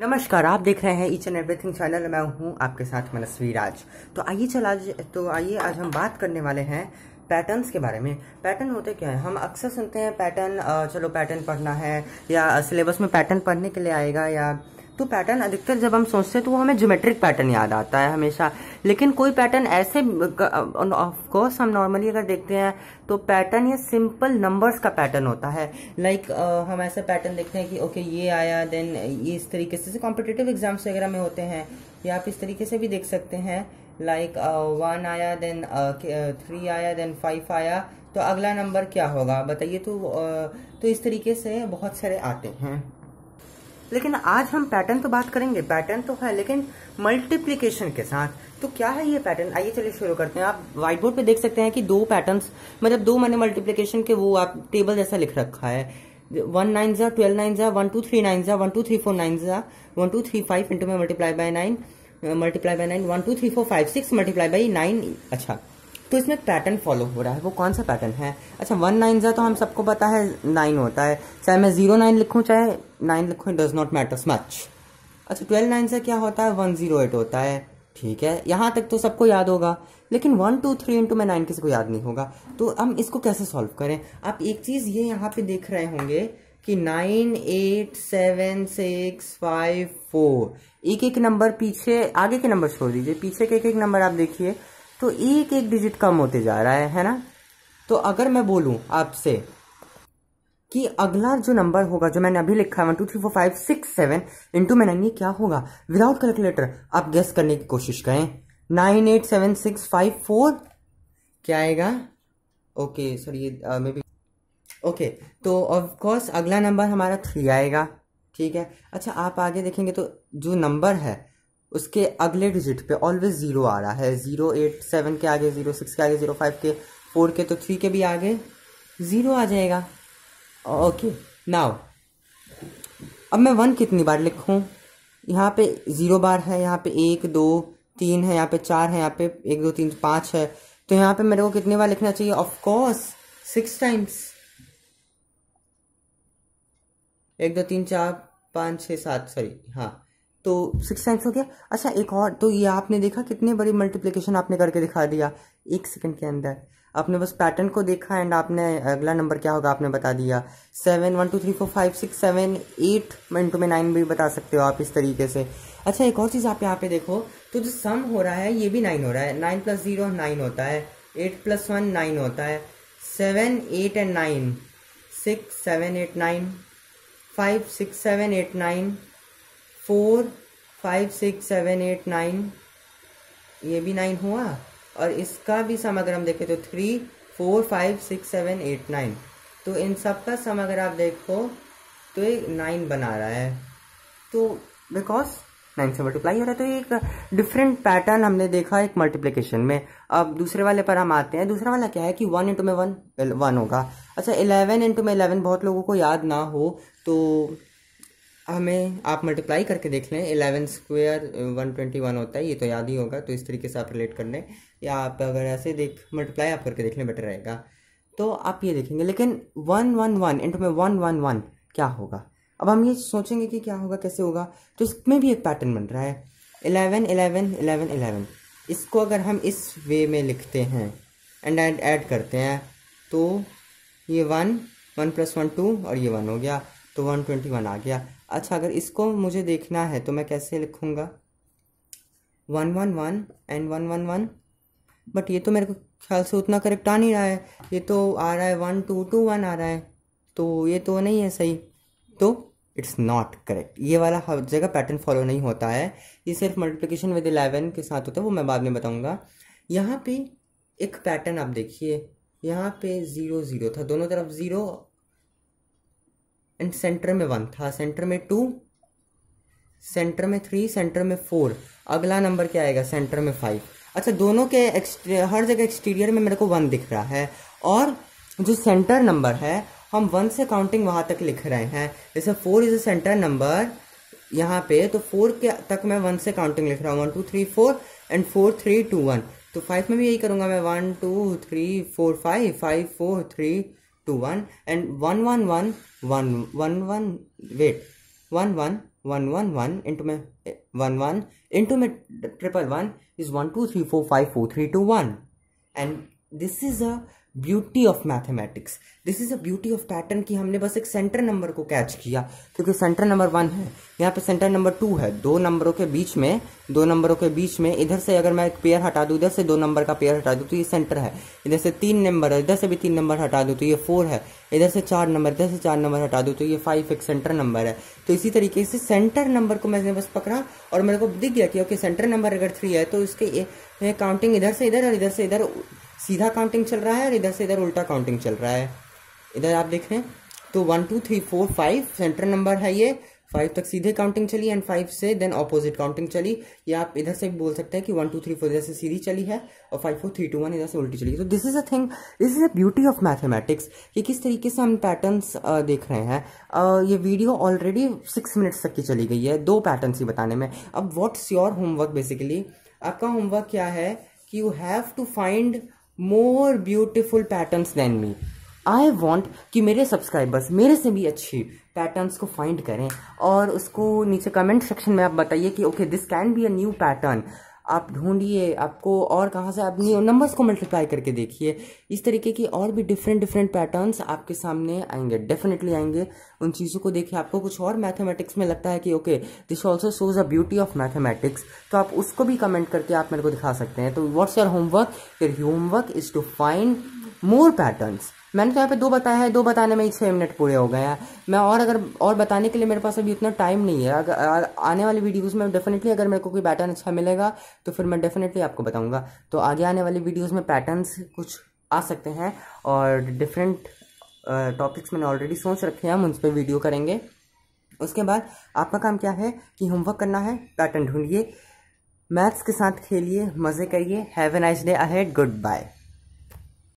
नमस्कार आप देख रहे हैं ईच एंड एवरीथिंग चैनल मैं हूं आपके साथ मनस्वी राज तो आइए चल आज तो आइए आज हम बात करने वाले हैं पैटर्न्स के बारे में पैटर्न होते क्या है हम अक्सर सुनते हैं पैटर्न चलो पैटर्न पढ़ना है या सिलेबस में पैटर्न पढ़ने के लिए आएगा या तो पैटर्न अधिकतर जब हम सोचते हैं तो वो हमें ज्योमेट्रिक पैटर्न याद आता है हमेशा लेकिन कोई पैटर्न ऐसे ऑफकोर्स हम नॉर्मली अगर देखते हैं तो पैटर्न ये सिंपल नंबर्स का पैटर्न होता है लाइक like, uh, हम ऐसे पैटर्न देखते हैं कि ओके okay, ये आया देन ये इस तरीके से कॉम्पिटेटिव एग्जाम्स वगैरह में होते हैं या आप इस तरीके से भी देख सकते हैं लाइक like, वन uh, आया देन थ्री uh, आया देन फाइव आया तो अगला नंबर क्या होगा बताइए तो तो इस तरीके से बहुत सारे आते हैं लेकिन आज हम पैटर्न तो बात करेंगे पैटर्न तो है लेकिन मल्टीप्लीकेशन के साथ तो क्या है ये पैटर्न आइए चलिए शुरू करते हैं आप व्हाइट बोर्ड पे देख सकते हैं कि दो पैटर्न मतलब दो मैंने मल्टीप्लीकेशन के वो आप टेबल जैसा लिख रखा है वन नाइन जा ट्वेल्व नाइन जा वन टू थ्री नाइन जा one two three four nine जा one two three five into में multiply by nine multiply by nine one two three four five six multiply by nine अच्छा तो इसमें pattern follow हो रहा है वो कौन सा पैटर्न है अच्छा वन नाइन जो तो हम सबको पता है नाइन होता है चाहे मैं जीरो नाइन लिखूँ चाहे नाइन लिखूँ डज नॉट मैटर्स मच अच्छा ट्वेल्व नाइन से क्या होता है वन जीरो एट होता है ठीक है यहाँ तक तो सबको याद होगा लेकिन वन टू थ्री इंटू में नाइन किसी को याद नहीं होगा तो हम इसको कैसे सॉल्व करें आप एक चीज़ ये यहाँ पे देख रहे होंगे कि nine eight seven six five four एक एक नंबर पीछे आगे के नंबर छोड़ दीजिए पीछे के एक एक नंबर आप देखिए तो एक एक डिजिट कम होते जा रहा है है ना तो अगर मैं बोलू आपसे कि अगला जो नंबर होगा जो मैंने अभी लिखा है one two three four five six seven into में ये क्या होगा विदाउट कैलकुलेटर आप गेस करने की कोशिश करें nine eight seven six five four क्या आएगा ओके सर ये मे बी ओके तो ऑफकोर्स अगला नंबर हमारा थ्री आएगा ठीक है अच्छा आप आगे देखेंगे तो जो नंबर है उसके अगले डिजिट पे ऑलवेज ज़ीरो आ रहा है ज़ीरो एट सेवन के आगे ज़ीरो सिक्स के आगे ज़ीरो फाइव के फोर के तो थ्री के भी आगे ज़ीरो आ जाएगा ओके नाउ अब मैं वन कितनी बार लिखूं यहाँ पे ज़ीरो बार है यहाँ पे एक दो तीन है यहाँ पे चार है यहाँ पे एक दो तीन पाँच है तो यहाँ पे मेरे को कितनी बार लिखना चाहिए ऑफ कोर्स सिक्स टाइम्स एक दो तीन चार पाँच छः सात सॉरी हाँ तो सिक्स टाइम्स हो गया अच्छा एक और तो ये आपने देखा कितने बड़ी मल्टीप्लीकेशन आपने करके दिखा दिया एक सेकंड के अंदर आपने बस पैटर्न को देखा एंड आपने अगला नंबर क्या होगा आपने बता दिया seven one two three four five six seven eight into में नाइन भी बता सकते हो आप इस तरीके से अच्छा एक और चीज़ आप यहाँ पे देखो तो जो सम हो रहा है ये भी नाइन हो रहा है नाइन प्लस जीरो नाइन होता है एट प्लस वन नाइन होता है seven eight and nine six seven eight nine five six seven eight nine four five six seven eight nine ये भी नाइन हुआ और इसका भी सम अगर हम देखें तो three four five six seven eight nine तो इन सब का सम अगर आप देखो तो ये नाइन बना रहा है तो बिकॉज नाइन से मल्टीप्लाई हो रहा है तो एक डिफरेंट पैटर्न हमने देखा एक मल्टीप्लीकेशन में अब दूसरे वाले पर हम आते हैं दूसरा वाला क्या है कि वन इंटू में वन वन होगा अच्छा इलेवन इंटू में इलेवन बहुत लोगों को याद ना हो तो हमें आप मल्टीप्लाई करके देख लें eleven square one twenty one होता है ये तो याद ही होगा तो इस तरीके से आप रिलेट कर लें या आप अगर ऐसे देख मल्टीप्लाई आप करके देख लें बेटर रहेगा तो आप ये देखेंगे लेकिन वन वन वन इंटू में वन वन वन क्या होगा अब हम ये सोचेंगे कि क्या होगा कैसे होगा तो इसमें भी एक पैटर्न बन रहा है एलेवन एलेवन एलेवन एलेवन इसको अगर हम इस वे में लिखते हैं एंड एड ऐड करते हैं तो ये one one plus one two और ये वन हो गया तो वन ट्वेंटी वन आ गया अच्छा अगर इसको मुझे देखना है तो मैं कैसे लिखूँगा one one one and one one one but ये तो मेरे को ख्याल से उतना करेक्ट आ नहीं रहा है ये तो आ रहा है वन टू टू वन आ रहा है तो ये तो नहीं है सही तो इट्स नॉट करेक्ट ये वाला हर जगह पैटर्न फॉलो नहीं होता है ये सिर्फ मल्टीप्लिकेशन विद इलेवन के साथ होता है वो मैं बाद में बताऊँगा यहाँ पे एक पैटर्न आप देखिए यहाँ पे ज़ीरो ज़ीरो था दोनों तरफ ज़ीरो एंड सेंटर में वन था सेंटर में टू सेंटर में थ्री सेंटर में फोर अगला नंबर क्या आएगा सेंटर में फाइव अच्छा दोनों के हर जगह एक्सटीरियर में मेरे को वन दिख रहा है और जो सेंटर नंबर है हम वन से काउंटिंग वहां तक लिख रहे हैं जैसे four is a centre number यहाँ पे तो फोर के तक मैं वन से काउंटिंग लिख रहा हूँ one two three four and four three two one तो फाइव में भी यही करूंगा मैं one two three four five five four three to 1 and 1 1 1 1 1 1 wait 1 1 1 1 1 into my 1 1 into my triple 1 is 1 2 3 4 5 4 3 2 1 and this is a beauty of mathematics this is a beauty of pattern कि हमने बस एक centre number को catch किया क्योंकि centre number one है यहाँ पे सेंटर नंबर टू है दो नंबरों के बीच में दो नंबरों के बीच में इधर से अगर मैं एक पेयर हटा दू इधर से दो नंबर का पेयर हटा दू तो ये सेंटर है इधर से तीन नंबर है इधर से भी तीन नंबर हटा दू तो ये फोर है इधर से चार नंबर इधर से चार नंबर हटा दू तो ये फाइव एक सेंटर नंबर है तो इसी तरीके से सेंटर नंबर को मैंने बस पकड़ा और मेरे को दिख गया कि ओके सेंटर नंबर अगर थ्री है तो इसके काउंटिंग इधर से इधर और इधर से इधर सीधा काउंटिंग चल रहा है और इधर से इधर उल्टा काउंटिंग चल रहा है इधर आप देख रहे हैं तो one two three four five centre number है ये फाइव तक सीधे काउंटिंग चली एंड फाइव से देन ऑपोजिट काउंटिंग चली या आप इधर से भी बोल सकते हैं कि वन टू थ्री फोर इधर से सीधी चली है और five four three two one इधर से उल्टी चली तो this is a thing this is a beauty of mathematics कि किस तरीके से हम पैटर्न्स देख रहे हैं ये वीडियो ऑलरेडी सिक्स मिनट्स तक की चली गई है दो पैटर्न ही बताने में अब वॉट्स योर होमवर्क बेसिकली आपका होमवर्क क्या है कि you have to find more beautiful patterns then me I want कि मेरे सब्सक्राइबर्स मेरे से भी अच्छी पैटर्न्स को फाइंड करें और उसको नीचे कमेंट सेक्शन में आप बताइए कि okay this can be a new pattern आप ढूंढिए आपको और कहाँ से अपनी नंबर्स को मल्टीप्लाई करके देखिए इस तरीके की और भी डिफरेंट डिफरेंट पैटर्न्स आपके सामने आएंगे डेफिनेटली आएंगे उन चीज़ों को देखिए आपको कुछ और मैथमेटिक्स में लगता है कि okay this also shows a beauty of mathematics तो आप उसको भी कमेंट करके आप मेरे को दिखा सकते हैं तो what's your homework your homework is to find more patterns मैंने तो यहाँ पे दो बताया है दो बताने में ही छः मिनट पूरे हो गए हैं मैं और अगर और बताने के लिए मेरे पास अभी इतना टाइम नहीं है अगर आने वाली वीडियोस में डेफिनेटली अगर मेरे को कोई पैटर्न अच्छा मिलेगा तो फिर मैं डेफिनेटली आपको बताऊंगा तो आगे आने वाली वीडियोस में पैटर्न्स कुछ आ सकते हैं और डिफरेंट टॉपिक्स मैंने ऑलरेडी सोच रखे हैं हम उन पर वीडियो करेंगे उसके बाद आपका काम क्या है कि होमवर्क करना है पैटर्न ढूंढिए मैथ्स के साथ खेलिए मज़े करिए have a nice day ahead good bye